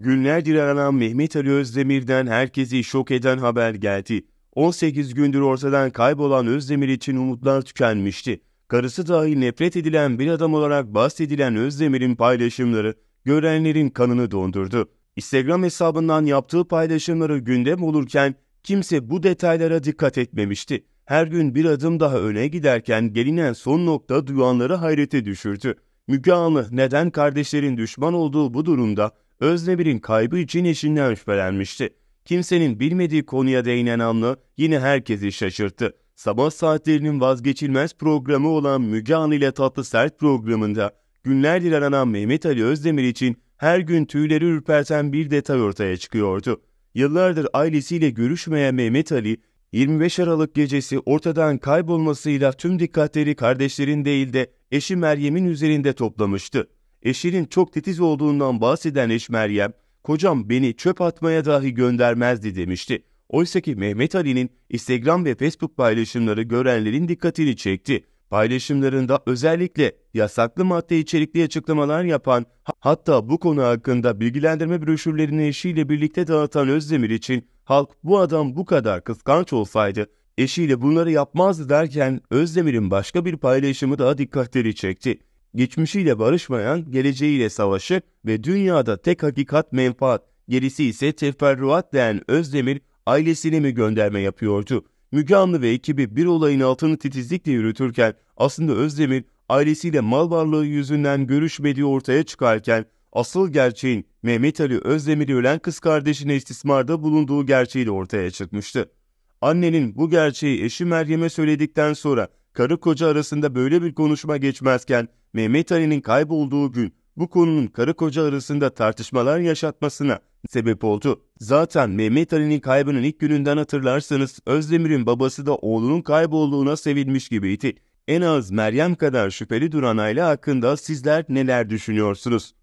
Günlerdir aranan Mehmet Ali Özdemir'den herkesi şok eden haber geldi. 18 gündür ortadan kaybolan Özdemir için umutlar tükenmişti. Karısı dahil nefret edilen bir adam olarak bahsedilen Özdemir'in paylaşımları görenlerin kanını dondurdu. Instagram hesabından yaptığı paylaşımları gündem olurken kimse bu detaylara dikkat etmemişti. Her gün bir adım daha öne giderken gelinen son nokta duyanları hayrete düşürdü. Müge Anlı neden kardeşlerin düşman olduğu bu durumda Özdemir'in kaybı için eşinden şüphelenmişti. Kimsenin bilmediği konuya değinen Anlı yine herkesi şaşırttı. Sabah saatlerinin vazgeçilmez programı olan Müge Anlı ile Tatlı Sert programında günlerdir aranan Mehmet Ali Özdemir için her gün tüyleri ürperten bir detay ortaya çıkıyordu. Yıllardır ailesiyle görüşmeyen Mehmet Ali, 25 Aralık gecesi ortadan kaybolmasıyla tüm dikkatleri kardeşlerin değil de eşi Meryem'in üzerinde toplamıştı. Eşinin çok titiz olduğundan bahseden eş Meryem, kocam beni çöp atmaya dahi göndermezdi demişti. Oysa ki Mehmet Ali'nin Instagram ve Facebook paylaşımları görenlerin dikkatini çekti. Paylaşımlarında özellikle yasaklı madde içerikli açıklamalar yapan hatta bu konu hakkında bilgilendirme broşürlerini eşiyle birlikte dağıtan Özdemir için halk bu adam bu kadar kıskanç olsaydı eşiyle bunları yapmazdı derken Özdemir'in başka bir paylaşımı daha dikkatleri çekti geçmişiyle barışmayan, geleceğiyle savaşı ve dünyada tek hakikat menfaat, gerisi ise teferruat denen Özdemir ailesine mi gönderme yapıyordu? Müge Anlı ve ekibi bir olayın altını titizlikle yürütürken aslında Özdemir ailesiyle mal varlığı yüzünden görüşmediği ortaya çıkarken asıl gerçeğin Mehmet Ali Özdemir'i ölen kız kardeşine istismarda bulunduğu gerçeği de ortaya çıkmıştı. Annenin bu gerçeği eşi Meryem'e söyledikten sonra karı koca arasında böyle bir konuşma geçmezken Mehmet Ali'nin kaybolduğu gün bu konunun karı koca arasında tartışmalar yaşatmasına sebep oldu. Zaten Mehmet Ali'nin kaybının ilk gününden hatırlarsanız Özdemir'in babası da oğlunun kaybolduğuna sevinmiş gibiydi. En az Meryem kadar şüpheli duran aile hakkında sizler neler düşünüyorsunuz?